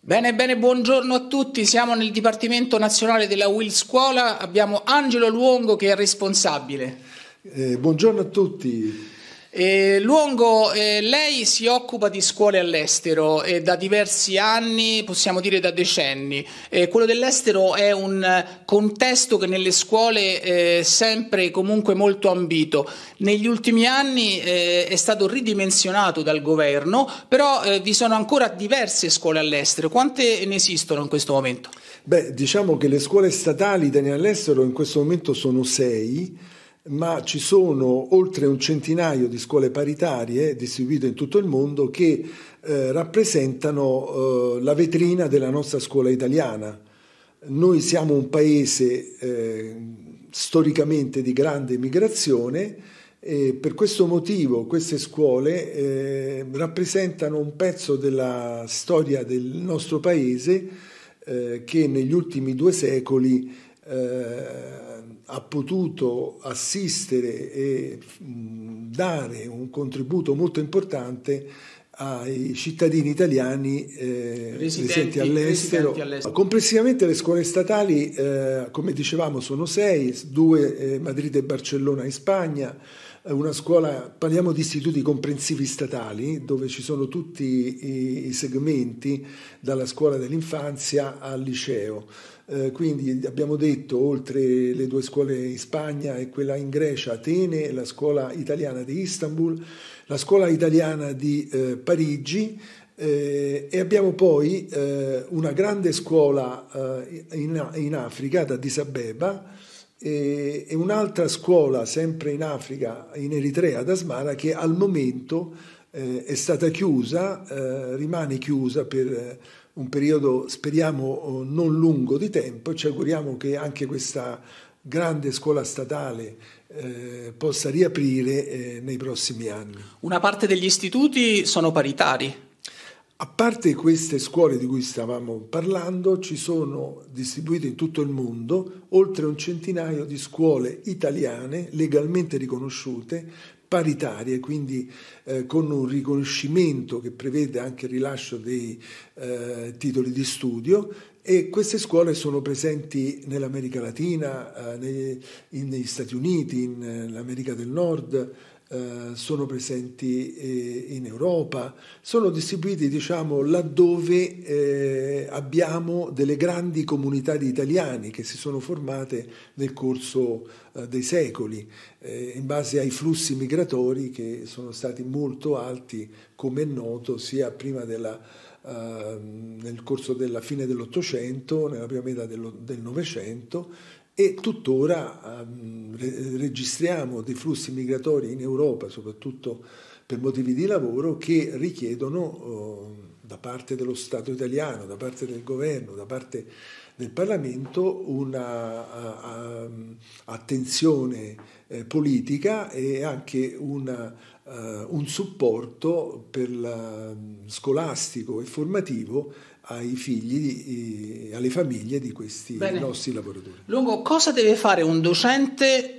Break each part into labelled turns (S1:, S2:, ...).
S1: Bene, bene, buongiorno a tutti. Siamo nel Dipartimento Nazionale della Will Scuola. Abbiamo Angelo Luongo che è responsabile. Eh, buongiorno a
S2: tutti.
S1: Eh, Luongo, eh, lei si occupa di scuole all'estero eh, da diversi anni, possiamo dire da decenni. Eh, quello dell'estero è un contesto che nelle scuole è eh, sempre comunque molto ambito. Negli ultimi anni eh, è stato ridimensionato dal governo, però vi sono ancora diverse scuole all'estero. Quante ne esistono in questo momento? Beh,
S2: diciamo che le scuole statali italiane all'estero in questo momento sono sei ma ci sono oltre un centinaio di scuole paritarie distribuite in tutto il mondo che eh, rappresentano eh, la vetrina della nostra scuola italiana. Noi siamo un paese eh, storicamente di grande migrazione e per questo motivo queste scuole eh, rappresentano un pezzo della storia del nostro paese eh, che negli ultimi due secoli eh, ha potuto assistere e dare un contributo molto importante ai cittadini italiani eh, residenti, residenti, all'estero. residenti, all'estero. Complessivamente le scuole statali, eh, come dicevamo, sono sei, due eh, Madrid e Barcellona in Spagna, una scuola, parliamo di istituti comprensivi statali, dove ci sono tutti i, segmenti, dalla scuola dell'infanzia al liceo. Eh, quindi abbiamo detto, oltre le due scuole in Spagna e quella in Grecia, Atene, la scuola italiana di Istanbul, la scuola italiana di eh, Parigi, eh, e abbiamo poi eh, una grande scuola eh, in, in, Africa, ad Addis Abeba, e, e un'altra scuola sempre in Africa, in Eritrea, ad Asmara, che al momento eh, è stata chiusa, eh, rimane chiusa per eh, un periodo, speriamo, eh, non lungo di tempo. Ci auguriamo che anche questa grande scuola statale eh, possa
S1: riaprire eh, nei prossimi anni. Una parte degli istituti sono paritari,
S2: a parte queste scuole di cui stavamo parlando, ci sono distribuite in tutto il mondo oltre un centinaio di scuole italiane legalmente riconosciute, paritarie, quindi eh, con un riconoscimento che prevede anche il rilascio dei eh, titoli di studio e queste scuole sono presenti nell'America Latina, eh, nei, in, negli Stati Uniti, in, nell'America del Nord, eh, sono presenti eh, in Europa, sono distribuiti diciamo, laddove eh, abbiamo delle grandi comunità di italiani che si sono formate nel corso eh, dei secoli, eh, in base ai flussi migratori che sono stati molto alti, come è noto, sia prima della Ehm, nel corso della fine dell'Ottocento, nella prima metà del Novecento e tuttora ehm, registriamo dei flussi migratori in Europa, soprattutto per motivi di lavoro, che richiedono eh, da parte dello Stato italiano, da parte del governo, da parte del Parlamento una attenzione eh, politica e anche una eh, un supporto la, mm, scolastico e formativo ai figli, e alle famiglie di questi Bene. nostri
S1: lavoratori. Longo, cosa deve fare un docente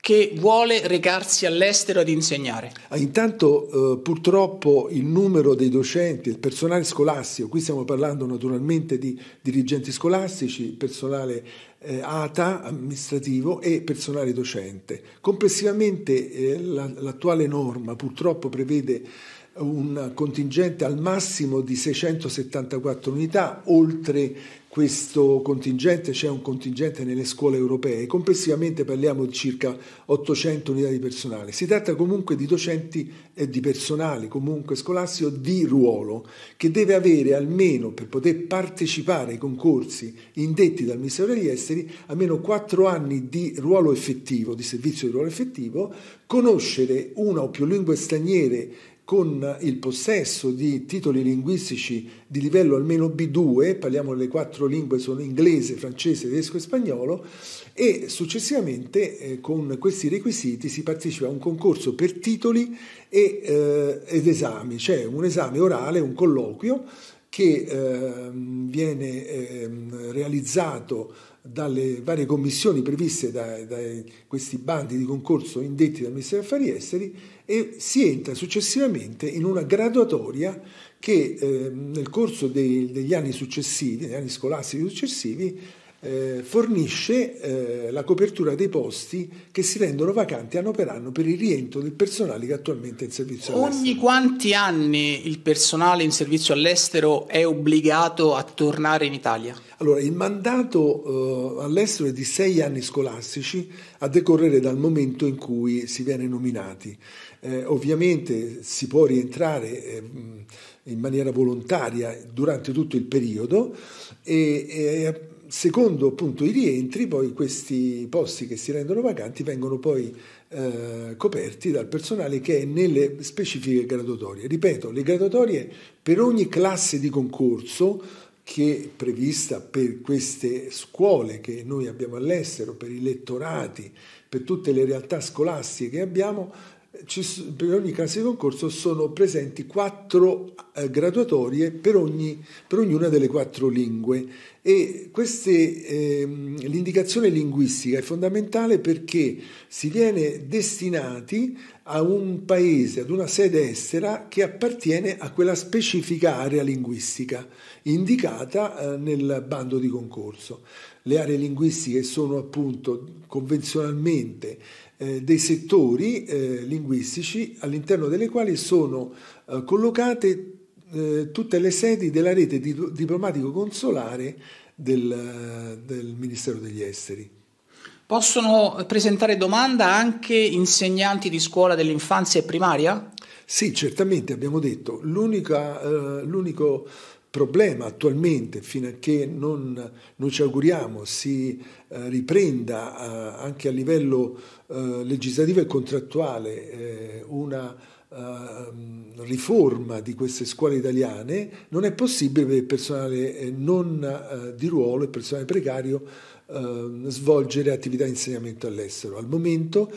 S1: che vuole recarsi all'estero ad insegnare?
S2: Ah, intanto eh, purtroppo il numero dei docenti, il personale scolastico, qui stiamo parlando naturalmente di dirigenti scolastici, personale eh, ATA amministrativo e personale docente. Complessivamente eh, la, l'attuale norma purtroppo prevede un contingente al massimo di 674 unità, oltre questo contingente c'è un contingente nelle scuole europee, complessivamente parliamo di circa 800 unità di personale. Si tratta comunque di docenti e di personale, comunque scolastico, di ruolo, che deve avere almeno per poter partecipare ai concorsi indetti dal Ministero degli Esteri, almeno 4 anni di ruolo effettivo, di servizio di ruolo effettivo, conoscere una o più lingue straniere con il possesso di titoli linguistici di livello almeno B2, parliamo delle quattro lingue, sono inglese, francese, tedesco e spagnolo, e successivamente eh, con questi requisiti si partecipa a un concorso per titoli e, eh, ed esami, cioè un esame orale, un colloquio che eh, viene eh, realizzato dalle varie commissioni previste da, da, questi bandi di concorso indetti dal Ministero degli Affari Esteri e si entra successivamente in una graduatoria che eh, nel corso dei, degli anni successivi, negli anni scolastici successivi, eh, fornisce eh, la copertura dei posti che si rendono vacanti anno per anno per il rientro del personale che attualmente è in servizio all'estero.
S1: Ogni quanti anni il personale in servizio all'estero è obbligato a tornare in Italia? Allora, il mandato
S2: eh, all'estero è di sei anni scolastici a decorrere dal momento in cui si viene nominati. Eh, ovviamente si può rientrare ehm, in maniera volontaria durante tutto il periodo e, e secondo appunto i rientri, poi questi posti che si rendono vacanti vengono poi eh, coperti dal personale che è nelle specifiche graduatorie. Ripeto, le graduatorie per ogni classe di concorso che è prevista per queste scuole che noi abbiamo all'estero, per i lettorati, per tutte le realtà scolastiche che abbiamo, per ogni classe di concorso sono presenti quattro eh, graduatorie per, ogni, per ognuna delle quattro lingue e queste, ehm, l'indicazione linguistica è fondamentale perché si viene destinati a un paese, ad una sede estera che appartiene a quella specifica area linguistica indicata eh, nel bando di concorso. Le aree linguistiche sono appunto convenzionalmente eh, dei settori eh, linguistici all'interno delle quali sono eh, collocate eh, tutte le sedi della rete di, diplomatico-consolare del, eh, del
S1: Ministero degli Esteri. Possono presentare domanda anche insegnanti di scuola dell'infanzia e primaria? Sì, certamente abbiamo detto. L'unica, eh,
S2: l'unico problema attualmente, fino a che non, noi ci auguriamo si eh, riprenda eh, anche a livello eh, legislativo e contrattuale eh, una ehm, riforma di queste scuole italiane, non è possibile per il personale eh, non eh, di ruolo e personale precario ehm, svolgere attività di insegnamento all'estero. Al momento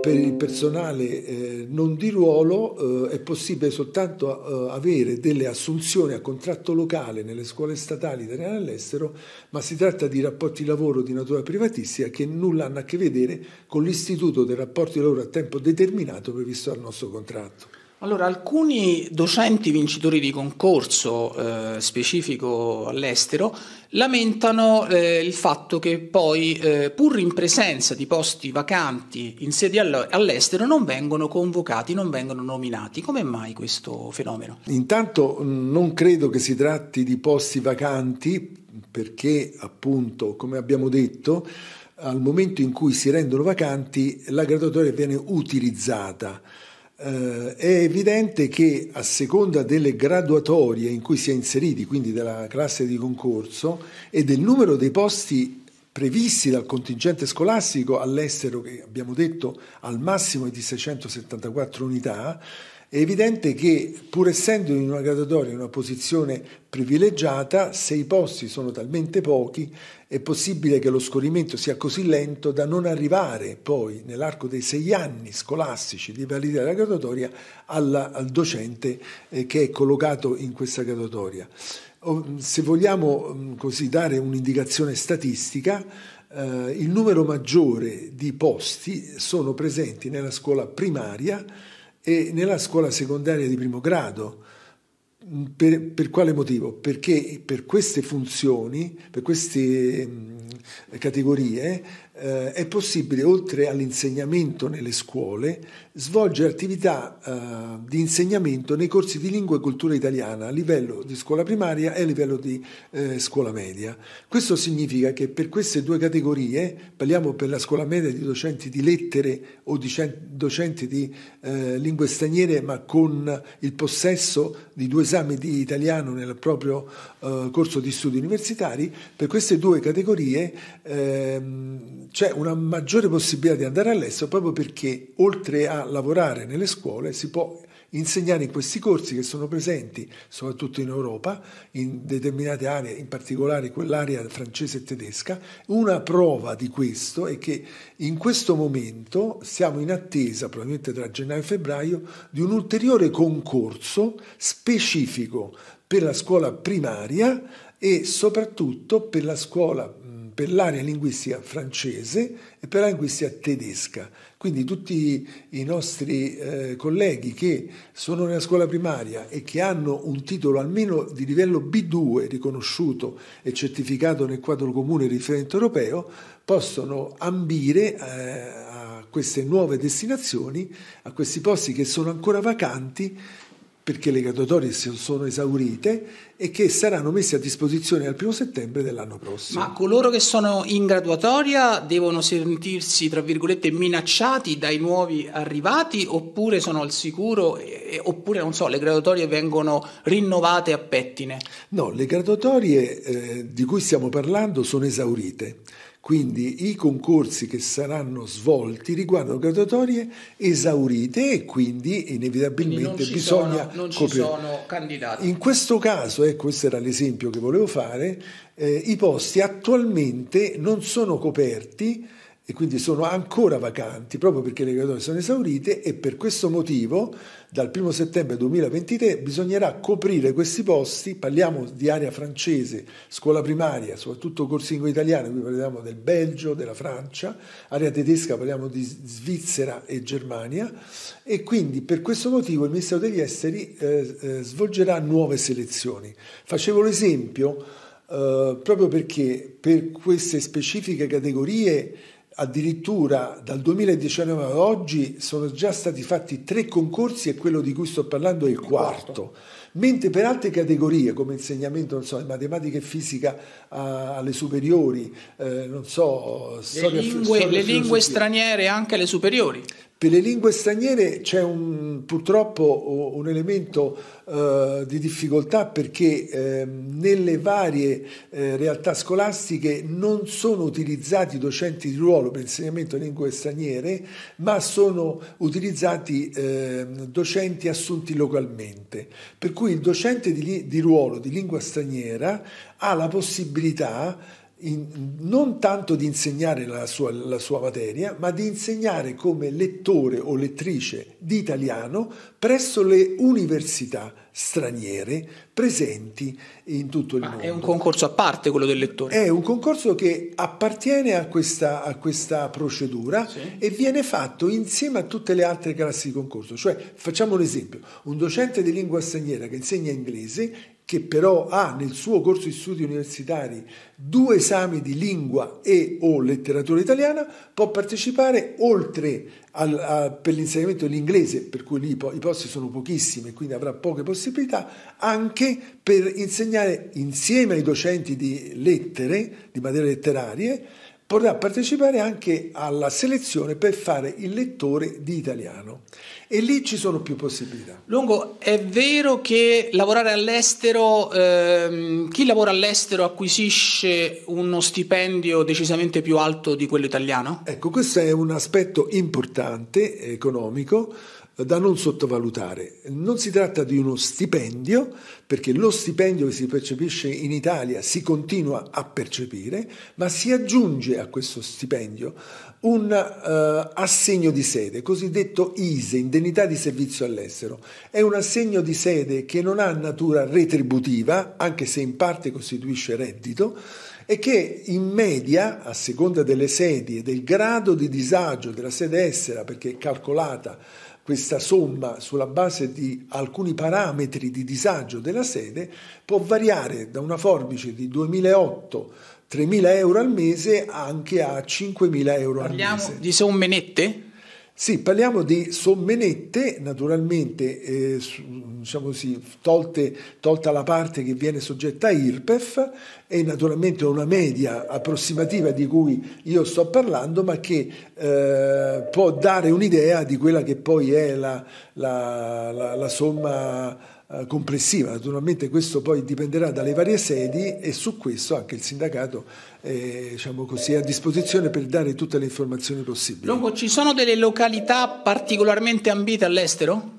S2: per il personale eh, non di ruolo eh, è possibile soltanto eh, avere delle assunzioni a contratto locale nelle scuole statali italiane all'estero, ma si tratta di rapporti di lavoro di natura privatistica che nulla hanno a che vedere con l'istituto del rapporto di lavoro a tempo determinato previsto dal nostro contratto.
S1: Allora, alcuni docenti vincitori di concorso eh, specifico all'estero lamentano eh, il fatto che poi, eh, pur in presenza di posti vacanti in sedi all'estero, non vengono convocati, non vengono nominati. Come mai questo fenomeno?
S2: Intanto mm, non credo che si tratti di posti vacanti perché, appunto, come abbiamo detto, al momento in cui si rendono vacanti la graduatoria viene utilizzata eh, è evidente che a seconda delle graduatorie in cui si è inseriti, quindi della classe di concorso e del numero dei posti previsti dal contingente scolastico all'estero, che abbiamo detto al massimo è di 674 unità, è evidente che, pur essendo in una graduatoria in una posizione privilegiata, se i posti sono talmente pochi, è possibile che lo scorrimento sia così lento da non arrivare poi, nell'arco dei sei anni scolastici di validità della graduatoria, alla, al docente eh, che è collocato in questa graduatoria. Se vogliamo mm, così dare un'indicazione statistica, eh, il numero maggiore di posti sono presenti nella scuola primaria, e nella scuola secondaria di primo grado. Mm, per, per, quale motivo? Perché per queste funzioni, per queste mh, mm, categorie, eh, è possibile, oltre all'insegnamento nelle scuole, svolge attività eh, di insegnamento nei corsi di lingua e cultura italiana a livello di scuola primaria e a livello di eh, scuola media. Questo significa che per queste due categorie, parliamo per la scuola media di docenti di lettere o di docenti di eh, lingue straniere, ma con il possesso di due esami di italiano nel proprio eh, corso di studi universitari, per queste due categorie ehm, c'è una maggiore possibilità di andare all'estero proprio perché oltre a lavorare nelle scuole, si può insegnare in questi corsi che sono presenti soprattutto in Europa, in determinate aree, in particolare quell'area francese e tedesca. Una prova di questo è che in questo momento siamo in attesa, probabilmente tra gennaio e febbraio, di un ulteriore concorso specifico per la scuola primaria e soprattutto per la scuola per l'area linguistica francese e per la linguistica tedesca quindi tutti i nostri eh, colleghi che sono nella scuola primaria e che hanno un titolo almeno di livello B2 riconosciuto e certificato nel quadro comune di riferimento europeo possono ambire eh, a queste nuove destinazioni, a questi posti che sono ancora vacanti perché le graduatorie si sono esaurite e che saranno messe a disposizione al primo settembre dell'anno prossimo. Ma
S1: coloro che sono in graduatoria devono sentirsi, tra virgolette, minacciati dai nuovi arrivati oppure sono al sicuro, e, oppure non so, le graduatorie vengono rinnovate a pettine?
S2: No, le graduatorie eh, di cui stiamo parlando sono esaurite. Quindi i concorsi che saranno svolti riguardano graduatorie esaurite e quindi inevitabilmente quindi bisogna sono,
S1: coprire. In questo
S2: caso, e ecco, questo era l'esempio che volevo fare, eh, i posti attualmente non sono coperti e quindi sono ancora vacanti proprio perché le graduatorie sono esaurite e per questo motivo dal 1 settembre 2023 bisognerà coprire questi posti, parliamo di area francese, scuola primaria, soprattutto corsi in italiano, qui parliamo del Belgio, della Francia, area tedesca parliamo di Svizzera e Germania e quindi per questo motivo il Ministero degli Esteri eh, eh, svolgerà nuove selezioni. Facevo l'esempio eh, proprio perché per queste specifiche categorie Addirittura dal 2019 ad oggi sono già stati fatti tre concorsi e quello di cui sto parlando è il quarto, mentre per altre categorie come insegnamento non so, di matematica e fisica a, alle superiori, eh,
S1: non so, le storia, lingue, storia le lingue straniere anche alle superiori. Per le lingue
S2: straniere c'è un, purtroppo un elemento eh, di difficoltà perché eh, nelle varie eh, realtà scolastiche non sono utilizzati docenti di ruolo per l'insegnamento di lingue straniere, ma sono utilizzati ehm, docenti assunti localmente. Per cui il docente di, di ruolo di lingua straniera ha la possibilità in, non tanto di insegnare la sua, la sua, materia, ma di insegnare come lettore o lettrice di italiano presso le università straniere presenti in tutto il ma mondo. È un concorso a
S1: parte quello del
S2: lettore? È un concorso che appartiene a questa, a questa procedura sì. e viene fatto insieme a tutte le altre classi di concorso. Cioè, facciamo un esempio, un docente di lingua straniera che insegna inglese che però ha nel suo corso di studi universitari due esami di lingua e o letteratura italiana, può partecipare oltre al, a, per l'insegnamento dell'inglese, per cui lì i posti sono pochissimi e quindi avrà poche possibilità, anche per insegnare insieme ai docenti di lettere, di materie letterarie, potrà partecipare anche alla selezione per fare il lettore di italiano
S1: e lì ci sono
S2: più possibilità.
S1: Lungo, è vero che lavorare all'estero, ehm, chi lavora all'estero acquisisce uno stipendio decisamente più alto di quello italiano?
S2: Ecco, questo è un aspetto importante economico da non sottovalutare. Non si tratta di uno stipendio, perché lo stipendio che si percepisce in Italia si continua a percepire, ma si aggiunge a questo stipendio un uh, assegno di sede, cosiddetto ISE, indennità di servizio all'estero. È un assegno di sede che non ha natura retributiva, anche se in parte costituisce reddito, e che in media, a seconda delle sedi e del grado di disagio della sede estera, perché è calcolata questa somma sulla base di alcuni parametri di disagio della sede può variare da una forbice di 2.800-3.000 euro al mese anche a 5.000 euro Parliamo al mese. Parliamo di somme nette? Sì, parliamo di somme nette, naturalmente eh, diciamo così, tolte, tolta la parte che viene soggetta a IRPEF e naturalmente una media approssimativa di cui io sto parlando, ma che eh, può dare un'idea di quella che poi è la, la, la, la somma eh, complessiva. Naturalmente questo poi dipenderà dalle varie sedi e su questo anche il sindacato eh, diciamo così, è a disposizione per dare tutte le informazioni possibili.
S1: Longo, ci sono delle località particolarmente ambite all'estero?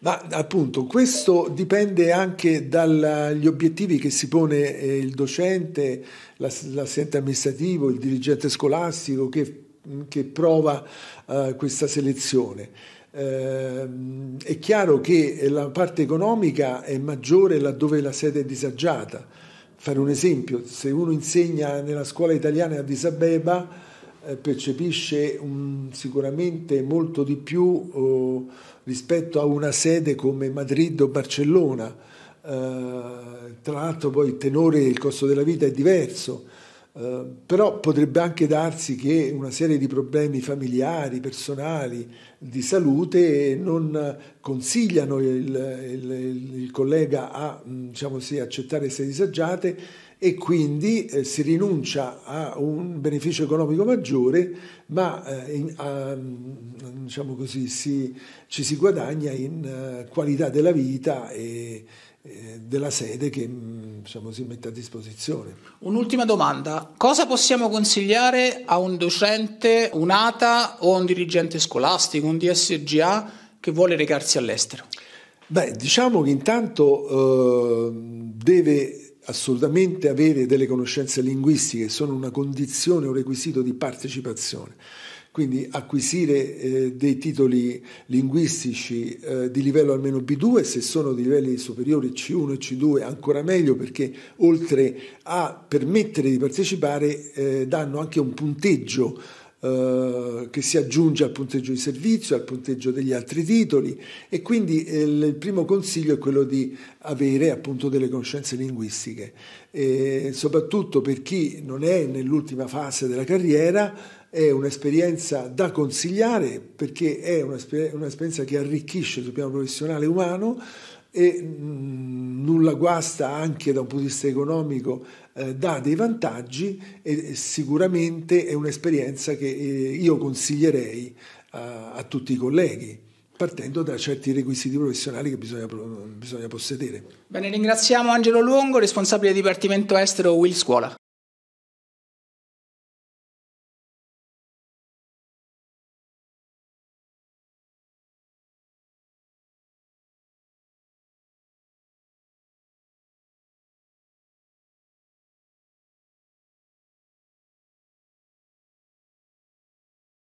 S1: Ma appunto questo dipende anche dagli
S2: obiettivi che si pone eh, il docente, l'assistente amministrativo, il dirigente scolastico che, che prova eh, questa selezione. Eh, è chiaro che la parte economica è maggiore laddove la sede è disagiata. Fare un esempio, se uno insegna nella scuola italiana a Disabeba eh, percepisce un, sicuramente molto di più oh, rispetto a una sede come Madrid o Barcellona. Eh, tra l'altro poi il tenore e il costo della vita è diverso. Eh, però potrebbe anche darsi che una serie di problemi familiari, personali, di salute non consigliano il, il, il collega a mm, diciamo sì, accettare queste disagiate e quindi eh, si rinuncia a un beneficio economico maggiore, ma eh, a, mm, diciamo così, si, ci si guadagna in uh, qualità della vita e, eh, della sede che diciamo, si mette a disposizione.
S1: Un'ultima domanda, cosa possiamo consigliare a un docente, un'ATA o a un dirigente scolastico, un DSGA che vuole recarsi all'estero?
S2: Beh, diciamo che intanto eh, deve assolutamente avere delle conoscenze linguistiche, sono una condizione, un requisito di partecipazione. Quindi acquisire eh, dei titoli linguistici eh, di livello almeno B2, se sono di livelli superiori C1 e C2 ancora meglio perché oltre a permettere di partecipare eh, danno anche un punteggio eh, che si aggiunge al punteggio di servizio, al punteggio degli altri titoli e quindi eh, il, primo consiglio è quello di avere appunto delle conoscenze linguistiche e soprattutto per chi non è nell'ultima fase della carriera è un'esperienza da consigliare perché è un'esperienza che arricchisce sul piano professionale umano e mm, nulla guasta anche da un punto di vista economico eh, dà dei vantaggi e sicuramente è un'esperienza che eh, io consiglierei a, a, tutti i colleghi
S1: partendo da certi requisiti professionali che bisogna, bisogna possedere. Bene, ringraziamo Angelo Longo, responsabile dipartimento estero Will Scuola.